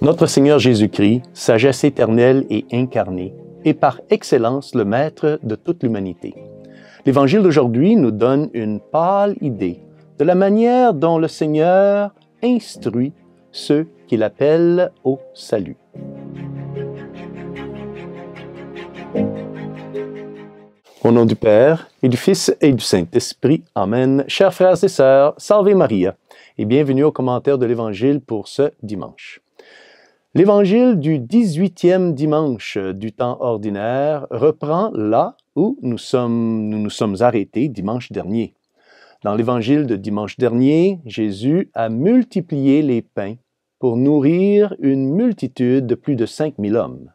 Notre Seigneur Jésus-Christ, sagesse éternelle et incarnée, est par excellence le Maître de toute l'humanité. L'Évangile d'aujourd'hui nous donne une pâle idée de la manière dont le Seigneur instruit ceux qu'il appelle au salut. Au nom du Père et du Fils et du Saint-Esprit, Amen. Chers frères et sœurs, salvez Maria et bienvenue au commentaire de l'Évangile pour ce dimanche. L'évangile du 18e dimanche du temps ordinaire reprend là où nous, nous nous sommes arrêtés dimanche dernier. Dans l'évangile de dimanche dernier, Jésus a multiplié les pains pour nourrir une multitude de plus de 5000 hommes.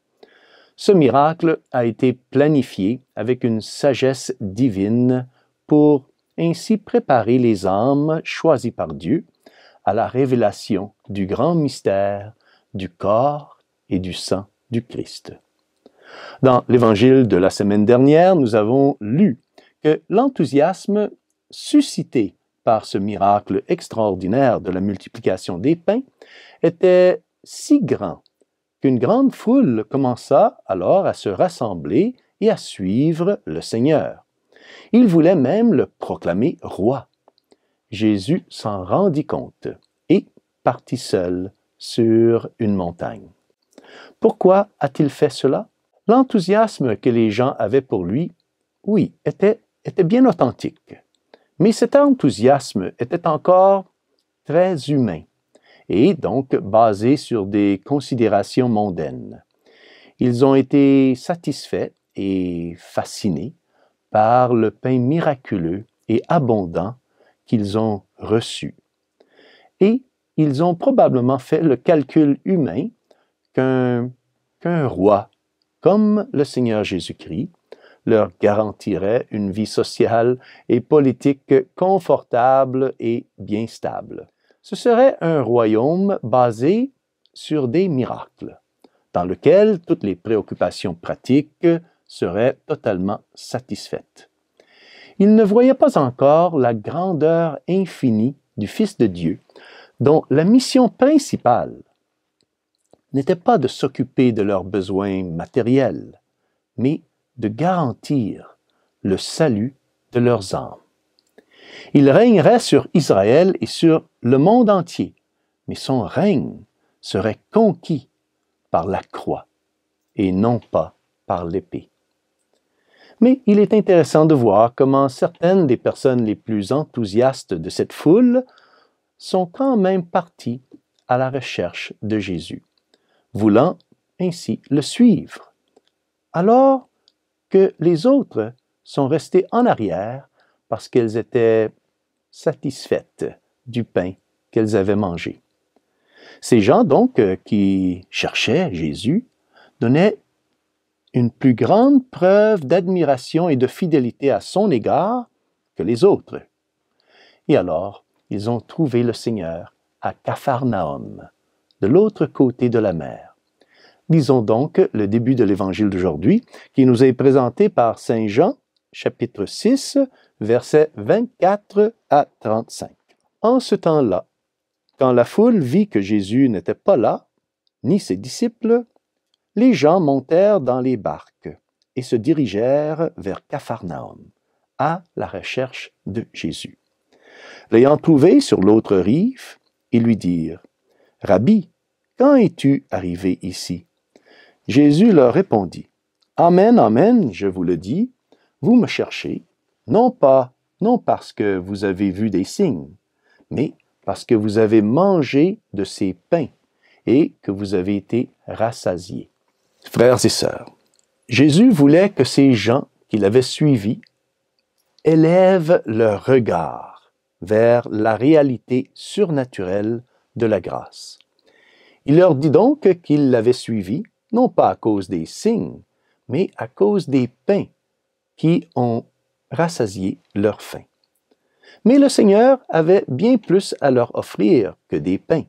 Ce miracle a été planifié avec une sagesse divine pour ainsi préparer les âmes choisies par Dieu à la révélation du grand mystère du corps et du sang du Christ. Dans l'évangile de la semaine dernière, nous avons lu que l'enthousiasme suscité par ce miracle extraordinaire de la multiplication des pains était si grand qu'une grande foule commença alors à se rassembler et à suivre le Seigneur. Il voulait même le proclamer roi. Jésus s'en rendit compte et partit seul sur une montagne. Pourquoi a-t-il fait cela? L'enthousiasme que les gens avaient pour lui, oui, était, était bien authentique. Mais cet enthousiasme était encore très humain et donc basé sur des considérations mondaines. Ils ont été satisfaits et fascinés par le pain miraculeux et abondant qu'ils ont reçu. Et ils ont probablement fait le calcul humain qu'un roi, comme le Seigneur Jésus-Christ, leur garantirait une vie sociale et politique confortable et bien stable. Ce serait un royaume basé sur des miracles, dans lequel toutes les préoccupations pratiques seraient totalement satisfaites. Ils ne voyaient pas encore la grandeur infinie du Fils de Dieu, dont la mission principale n'était pas de s'occuper de leurs besoins matériels, mais de garantir le salut de leurs âmes. Il régnerait sur Israël et sur le monde entier, mais son règne serait conquis par la croix et non pas par l'épée. Mais il est intéressant de voir comment certaines des personnes les plus enthousiastes de cette foule sont quand même partis à la recherche de Jésus, voulant ainsi le suivre, alors que les autres sont restés en arrière parce qu'elles étaient satisfaites du pain qu'elles avaient mangé. Ces gens donc qui cherchaient Jésus donnaient une plus grande preuve d'admiration et de fidélité à son égard que les autres. Et alors, ils ont trouvé le Seigneur à Capharnaüm, de l'autre côté de la mer. Lisons donc le début de l'évangile d'aujourd'hui, qui nous est présenté par Saint Jean, chapitre 6, versets 24 à 35. En ce temps-là, quand la foule vit que Jésus n'était pas là, ni ses disciples, les gens montèrent dans les barques et se dirigèrent vers Capharnaüm, à la recherche de Jésus. L'ayant trouvé sur l'autre rive, ils lui dirent, Rabbi, quand es-tu arrivé ici? Jésus leur répondit, Amen, Amen, je vous le dis, vous me cherchez, non pas, non parce que vous avez vu des signes, mais parce que vous avez mangé de ces pains et que vous avez été rassasiés. Frères et sœurs, Jésus voulait que ces gens qui l'avaient suivi élèvent leur regard vers la réalité surnaturelle de la grâce. Il leur dit donc qu'il l'avait suivi, non pas à cause des signes, mais à cause des pains qui ont rassasié leur faim. Mais le Seigneur avait bien plus à leur offrir que des pains,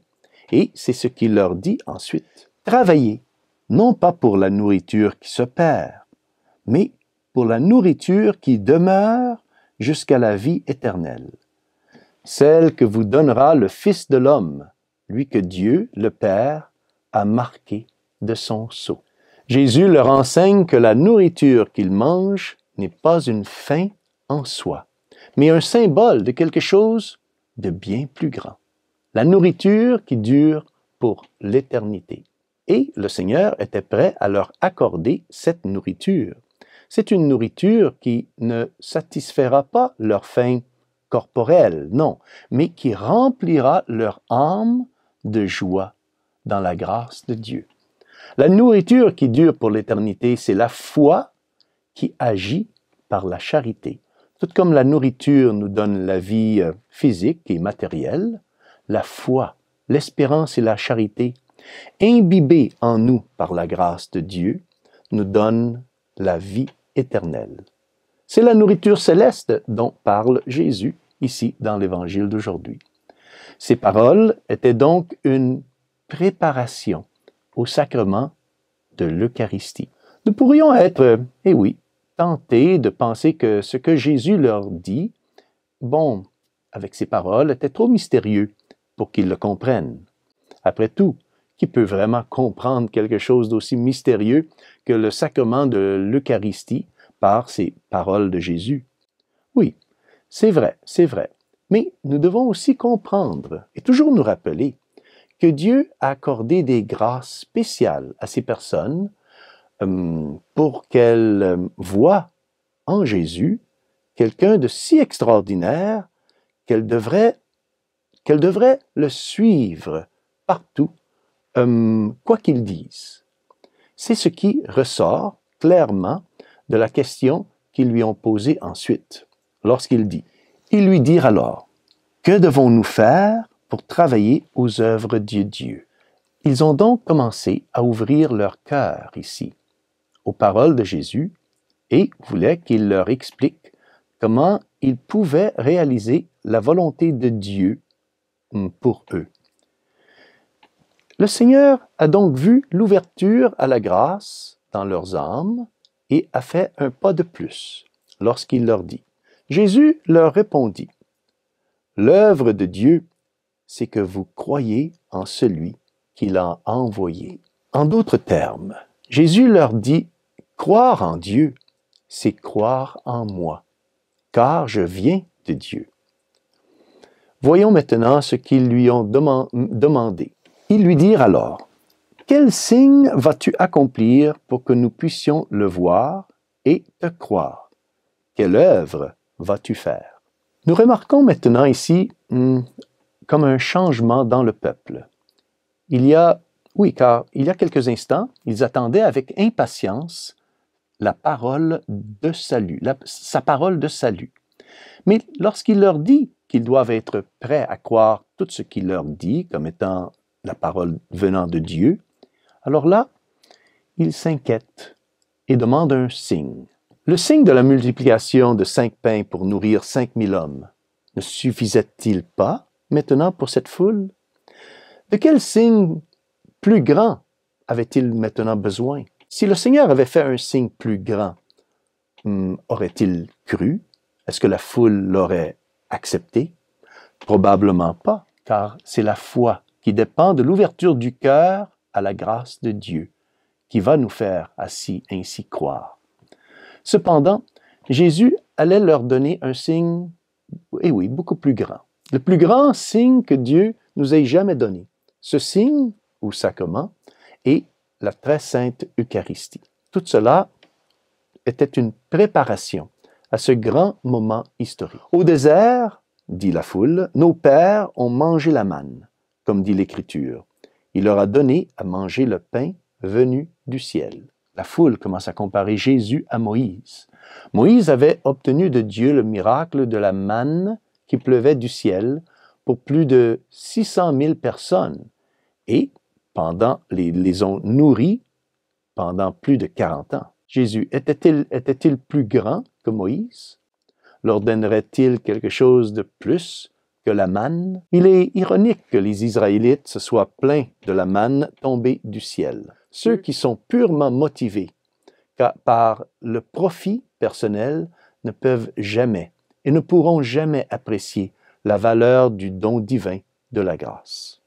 et c'est ce qu'il leur dit ensuite. Travaillez, non pas pour la nourriture qui se perd, mais pour la nourriture qui demeure jusqu'à la vie éternelle, celle que vous donnera le Fils de l'homme, lui que Dieu, le Père, a marqué de son sceau. Jésus leur enseigne que la nourriture qu'ils mangent n'est pas une faim en soi, mais un symbole de quelque chose de bien plus grand. La nourriture qui dure pour l'éternité. Et le Seigneur était prêt à leur accorder cette nourriture. C'est une nourriture qui ne satisfera pas leur faim corporelle, non, mais qui remplira leur âme de joie dans la grâce de Dieu. La nourriture qui dure pour l'éternité, c'est la foi qui agit par la charité. Tout comme la nourriture nous donne la vie euh, physique et matérielle, la foi, l'espérance et la charité, imbibées en nous par la grâce de Dieu, nous donnent la vie éternelle. C'est la nourriture céleste dont parle Jésus ici dans l'évangile d'aujourd'hui. Ces paroles étaient donc une préparation au sacrement de l'Eucharistie. Nous pourrions être, eh oui, tentés de penser que ce que Jésus leur dit, bon, avec ses paroles, était trop mystérieux pour qu'ils le comprennent. Après tout, qui peut vraiment comprendre quelque chose d'aussi mystérieux que le sacrement de l'Eucharistie par ces paroles de Jésus. Oui, c'est vrai, c'est vrai. Mais nous devons aussi comprendre et toujours nous rappeler que Dieu a accordé des grâces spéciales à ces personnes hum, pour qu'elles hum, voient en Jésus quelqu'un de si extraordinaire qu'elles devraient, qu'elles devraient le suivre partout, hum, quoi qu'il dise. C'est ce qui ressort clairement de la question qu'ils lui ont posée ensuite, lorsqu'il dit, Ils lui dirent alors, Que devons-nous faire pour travailler aux œuvres de Dieu Ils ont donc commencé à ouvrir leur cœur ici, aux paroles de Jésus, et voulaient qu'il leur explique comment ils pouvaient réaliser la volonté de Dieu pour eux. Le Seigneur a donc vu l'ouverture à la grâce dans leurs âmes et a fait un pas de plus lorsqu'il leur dit. Jésus leur répondit, L'œuvre de Dieu, c'est que vous croyez en celui qui l'a envoyé. En d'autres termes, Jésus leur dit, Croire en Dieu, c'est croire en moi, car je viens de Dieu. Voyons maintenant ce qu'ils lui ont demandé. Ils lui dirent alors, quel signe vas-tu accomplir pour que nous puissions le voir et te croire? Quelle œuvre vas-tu faire? Nous remarquons maintenant ici hmm, comme un changement dans le peuple. Il y a, oui, car il y a quelques instants, ils attendaient avec impatience la parole de salut, sa parole de salut. Mais lorsqu'il leur dit qu'ils doivent être prêts à croire tout ce qu'il leur dit comme étant la parole venant de Dieu, alors là, il s'inquiète et demande un signe. Le signe de la multiplication de cinq pains pour nourrir cinq mille hommes ne suffisait-il pas maintenant pour cette foule De quel signe plus grand avait-il maintenant besoin Si le Seigneur avait fait un signe plus grand, hmm, aurait-il cru Est-ce que la foule l'aurait accepté Probablement pas, car c'est la foi qui dépend de l'ouverture du cœur à la grâce de Dieu, qui va nous faire ainsi, ainsi croire. Cependant, Jésus allait leur donner un signe, et eh oui, beaucoup plus grand. Le plus grand signe que Dieu nous ait jamais donné. Ce signe, ou sacrement, est la très sainte Eucharistie. Tout cela était une préparation à ce grand moment historique. Au désert, dit la foule, nos pères ont mangé la manne, comme dit l'Écriture. Il leur a donné à manger le pain venu du ciel. La foule commence à comparer Jésus à Moïse. Moïse avait obtenu de Dieu le miracle de la manne qui pleuvait du ciel pour plus de 600 000 personnes. Et pendant, les, les ont nourris pendant plus de 40 ans. Jésus était-il était plus grand que Moïse? Leur donnerait-il quelque chose de plus que la manne, il est ironique que les Israélites se soient plaints de la manne tombée du ciel. Ceux qui sont purement motivés par le profit personnel ne peuvent jamais et ne pourront jamais apprécier la valeur du don divin de la grâce.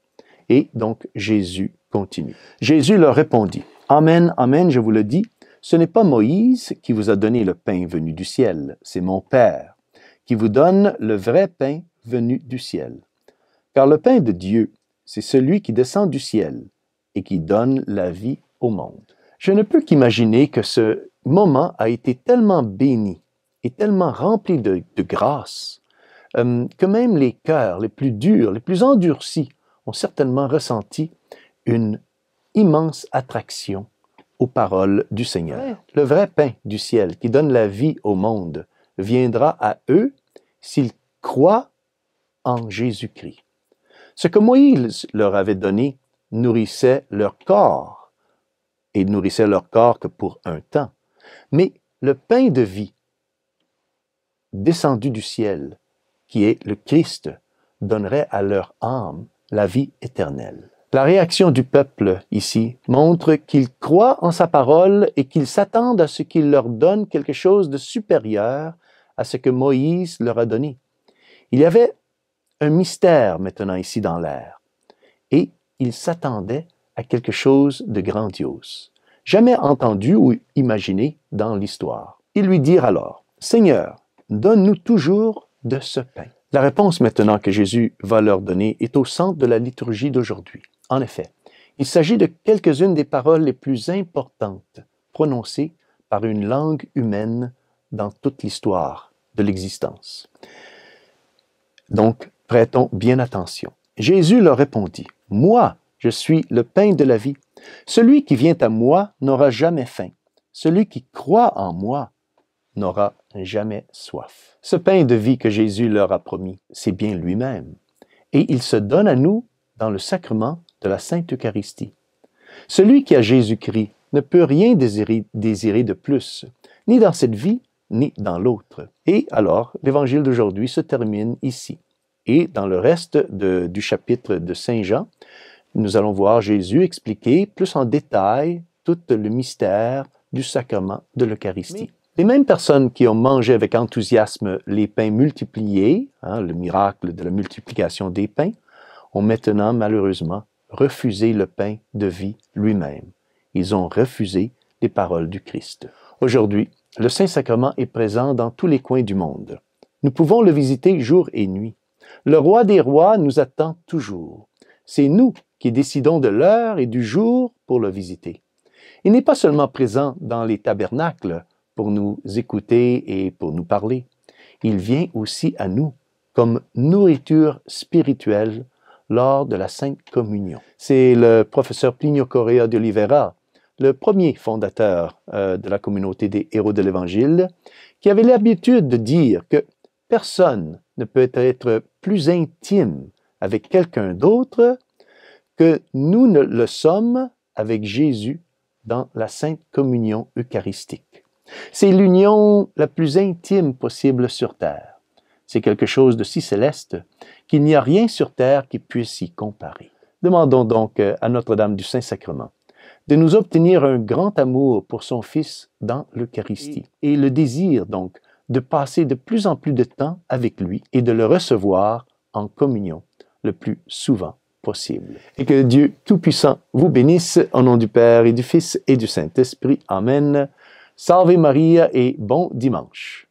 Et donc Jésus continue. Jésus leur répondit, Amen, Amen, je vous le dis, ce n'est pas Moïse qui vous a donné le pain venu du ciel, c'est mon Père qui vous donne le vrai pain venu du ciel. Car le pain de Dieu, c'est celui qui descend du ciel et qui donne la vie au monde. Je ne peux qu'imaginer que ce moment a été tellement béni et tellement rempli de, grâce euh, que même les cœurs les plus durs, les plus endurcis, ont certainement ressenti une immense attraction aux paroles du Seigneur. Le vrai pain du ciel qui donne la vie au monde viendra à eux s'ils croient en Jésus-Christ. Ce que Moïse leur avait donné nourrissait leur corps, et nourrissait leur corps que pour un temps. Mais le pain de vie descendu du ciel, qui est le Christ, donnerait à leur âme la vie éternelle. La réaction du peuple ici montre qu'ils croient en sa parole et qu'ils s'attendent à ce qu'il leur donne quelque chose de supérieur à ce que Moïse leur a donné. Il y avait un mystère maintenant ici dans l'air. Et il s'attendait à quelque chose de grandiose, jamais entendu ou imaginé dans l'histoire. Ils lui dirent alors, Seigneur, donne-nous toujours de ce pain. La réponse maintenant que Jésus va leur donner est au centre de la liturgie d'aujourd'hui. En effet, il s'agit de quelques-unes des paroles les plus importantes prononcées par une langue humaine dans toute l'histoire de l'existence. Donc, Prêtons bien attention. Jésus leur répondit, Moi, je suis le pain de la vie. Celui qui vient à moi n'aura jamais faim. Celui qui croit en moi n'aura jamais soif. Ce pain de vie que Jésus leur a promis, c'est bien lui-même. Et il se donne à nous dans le sacrement de la Sainte Eucharistie. Celui qui a Jésus-Christ ne peut rien désirer, désirer, de plus, ni dans cette vie, ni dans l'autre. Et alors, l'évangile d'aujourd'hui se termine ici. Et dans le reste du chapitre de Saint Jean, nous allons voir Jésus expliquer plus en détail tout le mystère du sacrement de l'Eucharistie. Les mêmes personnes qui ont mangé avec enthousiasme les pains multipliés, hein, le miracle de la multiplication des pains, ont maintenant malheureusement refusé le pain de vie lui-même. Ils ont refusé les paroles du Christ. Aujourd'hui, le Saint-Sacrement est présent dans tous les coins du monde. Nous pouvons le visiter jour et nuit. Le roi des rois nous attend toujours. C'est nous qui décidons de l'heure et du jour pour le visiter. Il n'est pas seulement présent dans les tabernacles pour nous écouter et pour nous parler. Il vient aussi à nous comme nourriture spirituelle lors de la Sainte Communion. C'est le professeur Plinio Correa de Oliveira, le premier fondateur euh, de la communauté des héros de l'Évangile, qui avait l'habitude de dire que personne ne peut être plus intime avec quelqu'un d'autre que nous ne le sommes avec Jésus dans la Sainte Communion Eucharistique. C'est l'union la plus intime possible sur Terre. C'est quelque chose de si céleste qu'il n'y a rien sur Terre qui puisse y comparer. Demandons donc à Notre-Dame du Saint-Sacrement de nous obtenir un grand amour pour son Fils dans l'Eucharistie et le désir donc de passer de plus en plus de temps avec lui et de le recevoir en communion le plus souvent possible. Et que Dieu Tout-Puissant vous bénisse au nom du Père et du Fils et du Saint-Esprit. Amen. Salve Marie et bon dimanche.